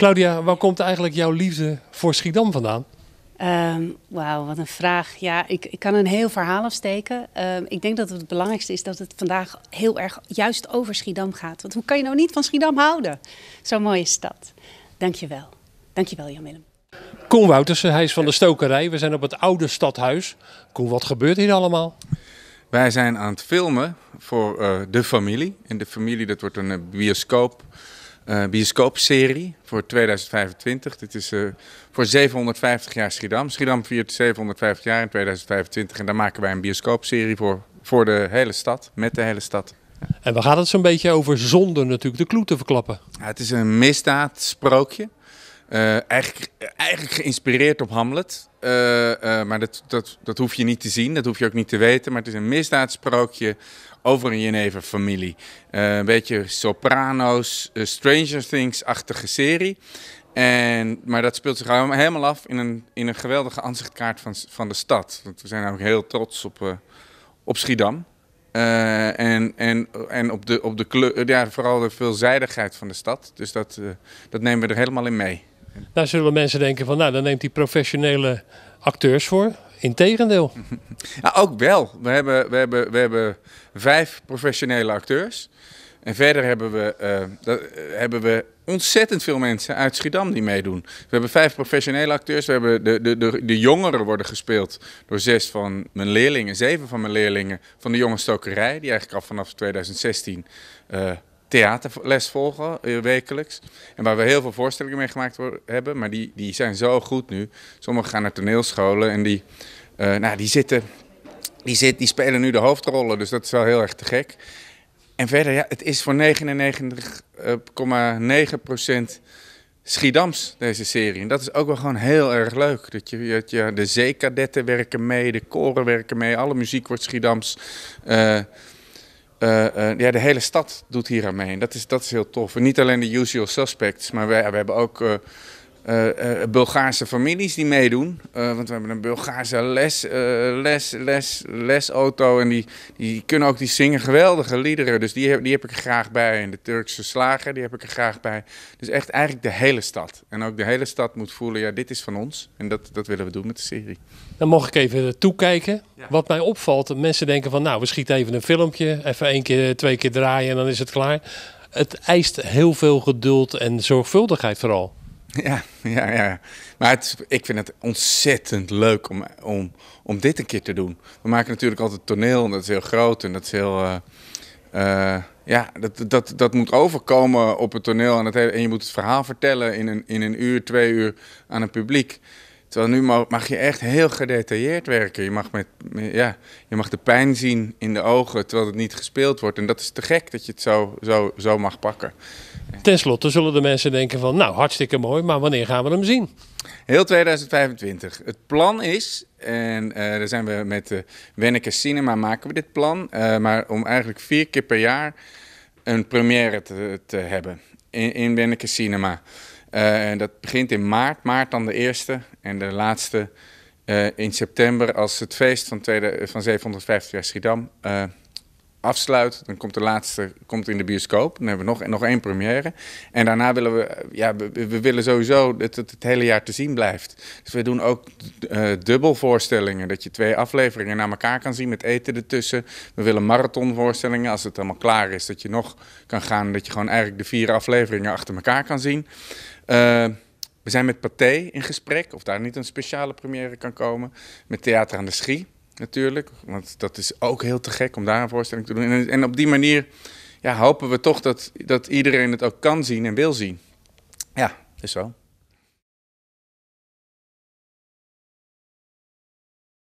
Claudia, waar komt eigenlijk jouw liefde voor Schiedam vandaan? Um, Wauw, wat een vraag. Ja, ik, ik kan een heel verhaal afsteken. Ehm, ik denk dat het, belangrijkste is dat het vandaag heel erg juist over Schiedam gaat. Want hoe kan je nou niet van Schiedam houden? Zo'n mooie stad. Dankjewel. Dankjewel, Jan-Willem. Koen Woutersen, hij is van de Stokerij. We zijn op het oude stadhuis. Koen, wat gebeurt hier allemaal? Wij zijn aan het filmen voor eh, de familie. En de familie, dat wordt een eh, bioscoop uh, bioscoopserie voor 2025. Dit is eh, voor 750 jaar Schiedam. Schiedam viert 750 jaar in 2025 en daar maken wij een bioscoopserie voor, voor de hele stad, met de hele stad. En waar gaat het zo'n beetje over zonder natuurlijk de kloe te verklappen? Ja, het is een misdaadsprookje. Eh, eigenlijk, eigenlijk geïnspireerd op Hamlet. Eh, eh, maar dat, dat, dat hoef je niet te zien, dat hoef je ook niet te weten. Maar het is een misdaadsprookje over een familie, een beetje Soprano's, Stranger Things-achtige serie. En, maar dat speelt zich helemaal af in een, in een geweldige aanzichtkaart van, van de stad. Want we zijn ook heel trots op, op Schiedam. en, en, en op de, op de kleur, ja, vooral de veelzijdigheid van de stad. Dus dat, dat nemen we er helemaal in mee. Daar zullen mensen denken van, nou, dan neemt hij professionele acteurs voor. Integendeel. Ja, nou, ook wel. We hebben, we, hebben, we hebben vijf professionele acteurs. En verder hebben we, eh, dat, eh, hebben we ontzettend veel mensen uit Schiedam die meedoen. We hebben vijf professionele acteurs. We hebben de, de, de, de jongeren worden gespeeld door zes van mijn leerlingen, zeven van mijn leerlingen van de jonge stokerij, die eigenlijk al vanaf 2016 uh, theaterles volgen, eh, wekelijks. En waar we heel veel voorstellingen mee gemaakt hebben. Maar die, die zijn zo goed nu. Sommigen gaan naar toneelscholen en die, eh, nou, die zitten... Die, zit, die spelen nu de hoofdrollen, dus dat is wel heel erg te gek. En verder, ja, het is voor 99,9% eh, Schiedams, deze serie. En dat is ook wel gewoon heel erg leuk. Dat je, dat je, de zeekadetten werken mee, de koren werken mee, alle muziek wordt Schiedams. Eh, eh, ja, de hele stad doet hier aan mee. Dat is, dat is heel tof. En niet alleen de usual suspects, maar we, we hebben ook eh, uh, Bulgaarse families die meedoen. Eh, want we hebben een Bulgaarse les, les, les, lesauto. En die, die kunnen ook, die zingen geweldige liederen. Dus die heb, die heb ik er graag bij. En de Turkse slager, die heb ik er graag bij. Dus echt eigenlijk de hele stad. En ook de hele stad moet voelen, ja, dit is van ons. En dat, dat willen we doen met de serie. Dan mocht ik even toekijken. Wat mij opvalt, mensen denken van, nou, we schieten even een filmpje. Even één keer, twee keer draaien en dan is het klaar. Het eist heel veel geduld en zorgvuldigheid vooral. Ja, ja, ja. Maar ik vind het ontzettend leuk om, om, om dit een keer te doen. We maken natuurlijk altijd toneel en dat is heel groot en dat is heel... Eh, eh, ja, dat, dat, dat moet overkomen op het toneel en, het, en je moet het verhaal vertellen in een, in een uur, twee uur aan een publiek. Terwijl nu mag je echt heel gedetailleerd werken. Je mag, met, ja, je mag de pijn zien in de ogen terwijl het niet gespeeld wordt. En dat is te gek dat je het zo, zo, zo mag pakken. Ten slotte zullen de mensen denken van, nou hartstikke mooi, maar wanneer gaan we hem zien? Heel 2025. Het plan is, en eh, daar zijn we met de eh, Cinema maken we dit plan. Eh, maar om eigenlijk vier keer per jaar een première te, te hebben in, in Cinema. Eh, en dat begint in maart, maart dan de eerste en de laatste eh, in september als het feest van, tweede, van 750 jaar Schiedam eh, afsluit, dan komt de laatste komt in de bioscoop. Dan hebben we nog, nog één première. En daarna willen we, ja, we, willen sowieso dat het het hele jaar te zien blijft. Dus we doen ook uh, eh, dubbel dat je twee afleveringen naar elkaar kan zien met eten ertussen. We willen marathonvoorstellingen, als het allemaal klaar is, dat je nog kan gaan, dat je gewoon eigenlijk de vier afleveringen achter elkaar kan zien. Eh, we zijn met Pathé in gesprek, of daar niet een speciale première kan komen. Met Theater aan de Schie natuurlijk. Want dat is ook heel te gek om daar een voorstelling te doen. En, en op die manier ja, hopen we toch dat, dat iedereen het ook kan zien en wil zien. Ja, is zo.